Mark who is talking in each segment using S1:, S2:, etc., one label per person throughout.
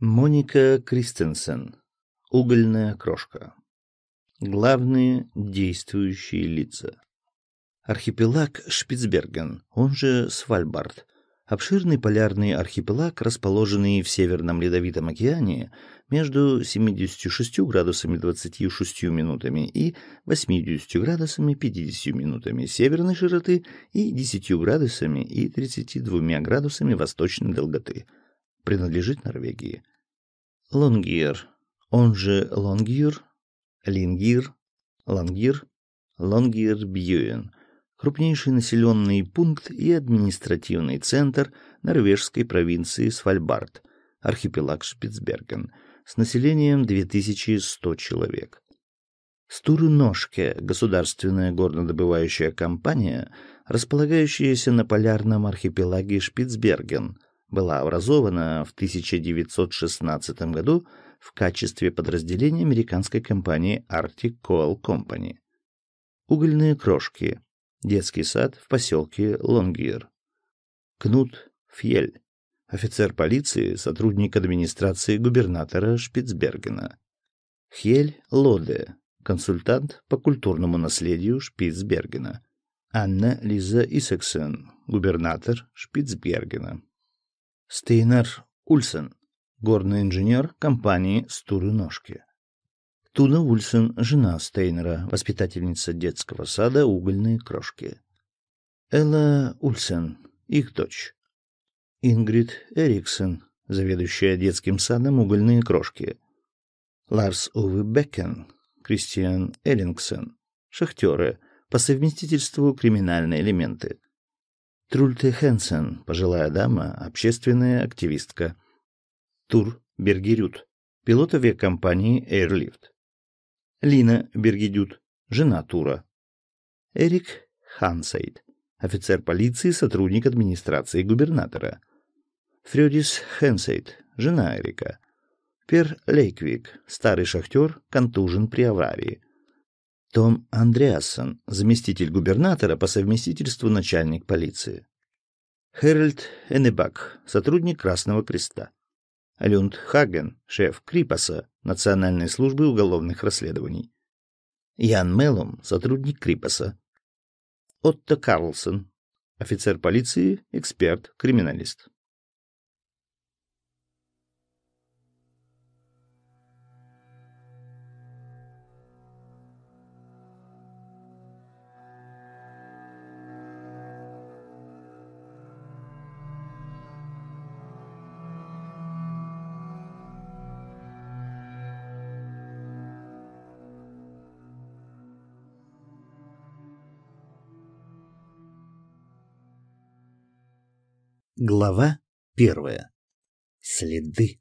S1: Моника Кристенсен. Угольная крошка. Главные действующие лица. Архипелаг Шпицберген, он же Свальбард. Обширный полярный архипелаг, расположенный в Северном Ледовитом океане между 76 градусами 26 минутами и 80 градусами 50 минутами северной широты и 10 градусами и 32 градусами восточной долготы – принадлежит Норвегии. Лонгир, он же Лонгир, Лингир, Лангир, Лонгир-Бьюен – крупнейший населенный пункт и административный центр норвежской провинции Свальбард, архипелаг Шпицберген, с населением 2100 человек. Стурыношке – государственная горнодобывающая компания, располагающаяся на полярном архипелаге Шпицберген – была образована в 1916 году в качестве подразделения американской компании Arctic Coal Company. Угольные крошки. Детский сад в поселке Лонгир. Кнут Фьель. Офицер полиции, сотрудник администрации губернатора Шпицбергена. Хель Лоде. Консультант по культурному наследию Шпицбергена. Анна Лиза Исексен. Губернатор Шпицбергена. Стейнер Ульсен, горный инженер компании «Стуры ножки». Туна Ульсен, жена Стейнера, воспитательница детского сада «Угольные крошки». Элла Ульсен, их дочь. Ингрид Эриксен, заведующая детским садом «Угольные крошки». Ларс Уве Бекен, Кристиан Эллингсен, шахтеры, по совместительству криминальные элементы. Трульте Хенсен, пожилая дама, общественная активистка. Тур Бергерют, пилот авиакомпании Airlift. Лина Бергедют, жена Тура. Эрик Хансейд, офицер полиции, сотрудник администрации губернатора. Фрёдис Хенсейд, жена Эрика. Пер Лейквик, старый шахтер, контужен при аварии. Том Андреасон, заместитель губернатора по совместительству начальник полиции. Хэральд Эннебак, сотрудник Красного Креста. Люнд Хаген, шеф Крипаса, Национальной службы уголовных расследований. Ян Меллум, сотрудник Крипаса. Отто Карлсон, офицер полиции, эксперт, криминалист. Глава первая. Следы.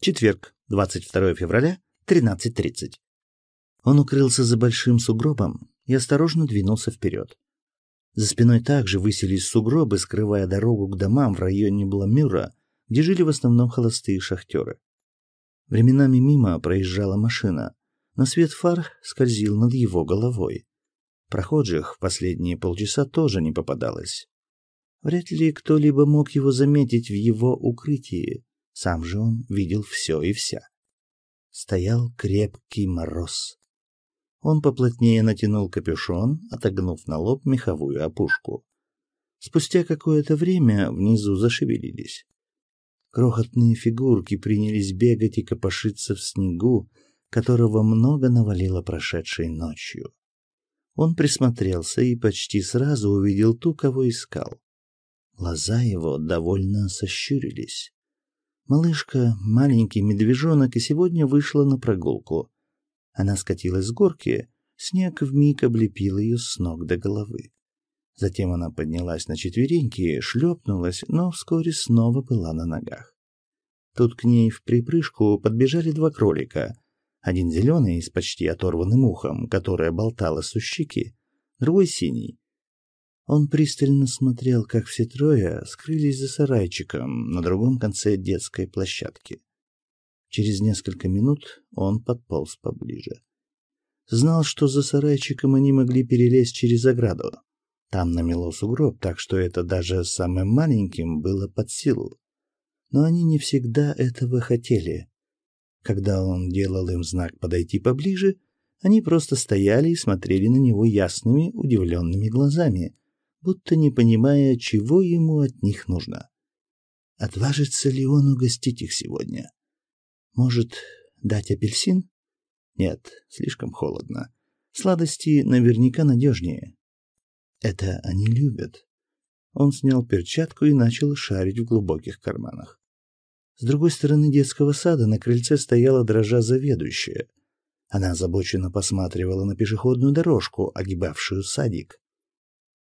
S1: Четверг, 22 февраля, 13.30. Он укрылся за большим сугробом и осторожно двинулся вперед. За спиной также высились сугробы, скрывая дорогу к домам в районе Бламюра, где жили в основном холостые шахтеры. Временами мимо проезжала машина, но свет фар скользил над его головой. Прохожих в последние полчаса тоже не попадалось. Вряд ли кто-либо мог его заметить в его укрытии. Сам же он видел все и вся. Стоял крепкий мороз. Он поплотнее натянул капюшон, отогнув на лоб меховую опушку. Спустя какое-то время внизу зашевелились. Крохотные фигурки принялись бегать и копошиться в снегу, которого много навалило прошедшей ночью. Он присмотрелся и почти сразу увидел ту, кого искал. Глаза его довольно сощурились. Малышка, маленький медвежонок, и сегодня вышла на прогулку. Она скатилась с горки, снег вмиг облепил ее с ног до головы. Затем она поднялась на четвереньки, шлепнулась, но вскоре снова была на ногах. Тут к ней в припрыжку подбежали два кролика. Один зеленый с почти оторванным ухом, которое болтало с щеки, другой синий, он пристально смотрел, как все трое скрылись за сарайчиком на другом конце детской площадки. Через несколько минут он подполз поближе. Знал, что за сарайчиком они могли перелезть через ограду. Там намело сугроб, так что это даже самым маленьким было под силу. Но они не всегда этого хотели. Когда он делал им знак подойти поближе, они просто стояли и смотрели на него ясными, удивленными глазами, будто не понимая, чего ему от них нужно. Отважится ли он угостить их сегодня? Может, дать апельсин? Нет, слишком холодно. Сладости наверняка надежнее. Это они любят. Он снял перчатку и начал шарить в глубоких карманах. С другой стороны детского сада на крыльце стояла дрожа заведующая. Она озабоченно посматривала на пешеходную дорожку, огибавшую садик.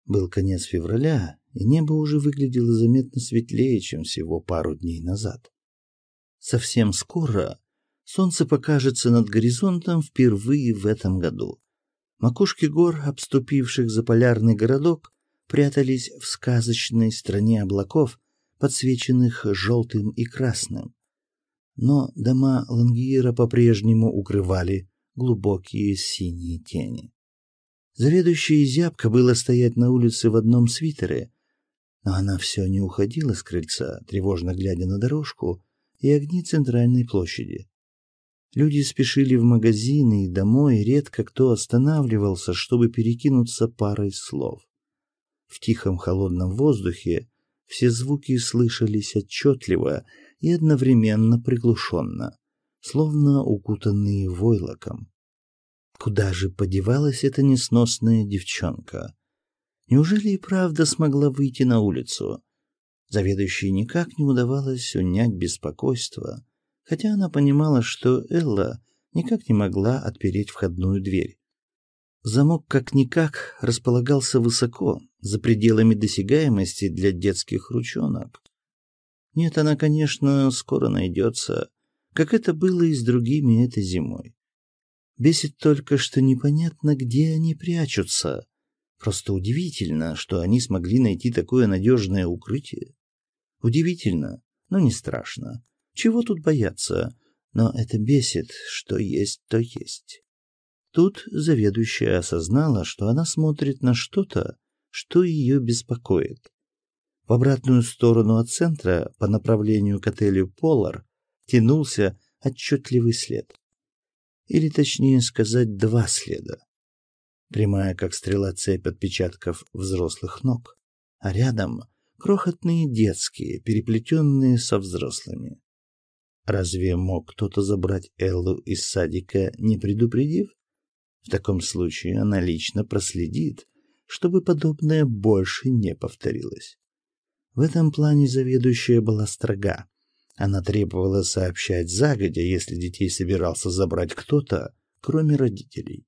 S1: Был конец февраля, и небо уже выглядело заметно светлее, чем всего пару дней назад. Совсем скоро солнце покажется над горизонтом впервые в этом году. Макушки гор, обступивших заполярный городок, прятались в сказочной стране облаков, подсвеченных желтым и красным. Но дома Лангиера по-прежнему укрывали глубокие синие тени. Заведующей зябко было стоять на улице в одном свитере, но она все не уходила с крыльца, тревожно глядя на дорожку и огни центральной площади. Люди спешили в магазины и домой, редко кто останавливался, чтобы перекинуться парой слов. В тихом холодном воздухе все звуки слышались отчетливо и одновременно приглушенно, словно укутанные войлоком. Куда же подевалась эта несносная девчонка? Неужели и правда смогла выйти на улицу? Заведующей никак не удавалось унять беспокойство, хотя она понимала, что Элла никак не могла отпереть входную дверь. Замок как-никак располагался высоко, за пределами досягаемости для детских ручонок. Нет, она, конечно, скоро найдется, как это было и с другими этой зимой. Бесит только, что непонятно, где они прячутся. Просто удивительно, что они смогли найти такое надежное укрытие. Удивительно, но не страшно. Чего тут бояться? Но это бесит, что есть, то есть. Тут заведующая осознала, что она смотрит на что-то, что ее беспокоит. В обратную сторону от центра, по направлению к отелю «Полар», тянулся отчетливый след или точнее сказать, два следа. Прямая, как стрела, цепь отпечатков взрослых ног, а рядом крохотные детские, переплетенные со взрослыми. Разве мог кто-то забрать Эллу из садика, не предупредив? В таком случае она лично проследит, чтобы подобное больше не повторилось. В этом плане заведующая была строга. Она требовала сообщать загодя, если детей собирался забрать кто-то, кроме родителей.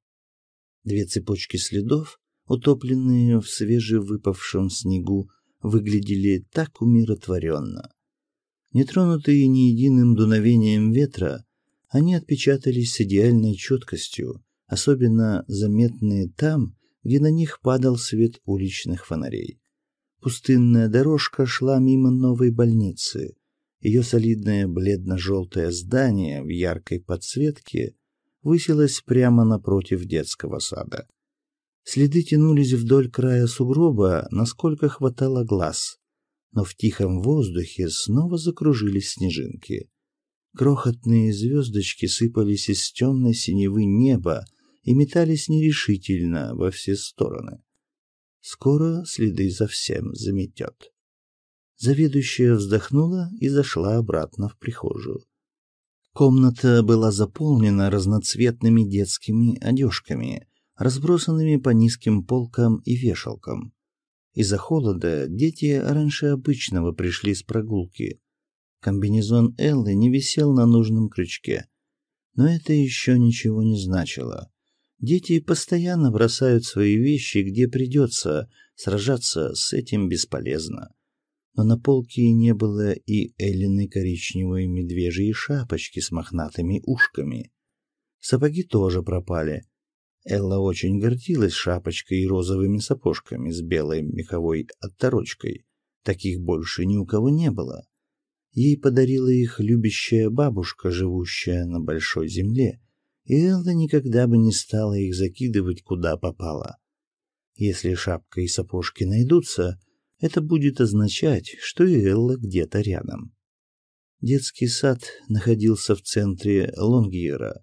S1: Две цепочки следов, утопленные в свежевыпавшем снегу, выглядели так умиротворенно. Нетронутые ни единым дуновением ветра, они отпечатались с идеальной четкостью, особенно заметные там, где на них падал свет уличных фонарей. Пустынная дорожка шла мимо новой больницы, ее солидное бледно-желтое здание в яркой подсветке высилось прямо напротив детского сада. Следы тянулись вдоль края сугроба, насколько хватало глаз, но в тихом воздухе снова закружились снежинки. Крохотные звездочки сыпались из темной синевы неба и метались нерешительно во все стороны. Скоро следы за всем заметет. Заведующая вздохнула и зашла обратно в прихожую. Комната была заполнена разноцветными детскими одежками, разбросанными по низким полкам и вешалкам. Из-за холода дети раньше обычного пришли с прогулки. Комбинезон Эллы не висел на нужном крючке. Но это еще ничего не значило. Дети постоянно бросают свои вещи, где придется, сражаться с этим бесполезно но на полке не было и Эллины коричневой медвежьей шапочки с мохнатыми ушками. Сапоги тоже пропали. Элла очень гордилась шапочкой и розовыми сапожками с белой меховой отторочкой. Таких больше ни у кого не было. Ей подарила их любящая бабушка, живущая на большой земле, и Элла никогда бы не стала их закидывать куда попало. Если шапка и сапожки найдутся, это будет означать, что и Элла где-то рядом. Детский сад находился в центре Лонгьера.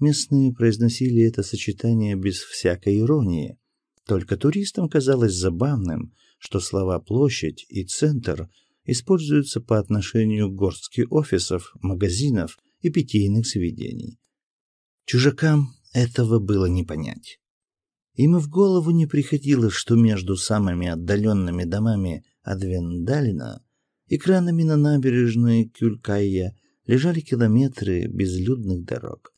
S1: Местные произносили это сочетание без всякой иронии. Только туристам казалось забавным, что слова «площадь» и «центр» используются по отношению к горстке офисов, магазинов и питейных заведений. Чужакам этого было не понять. Им и в голову не приходило, что между самыми отдаленными домами от и кранами на набережной Кюлькайя лежали километры безлюдных дорог.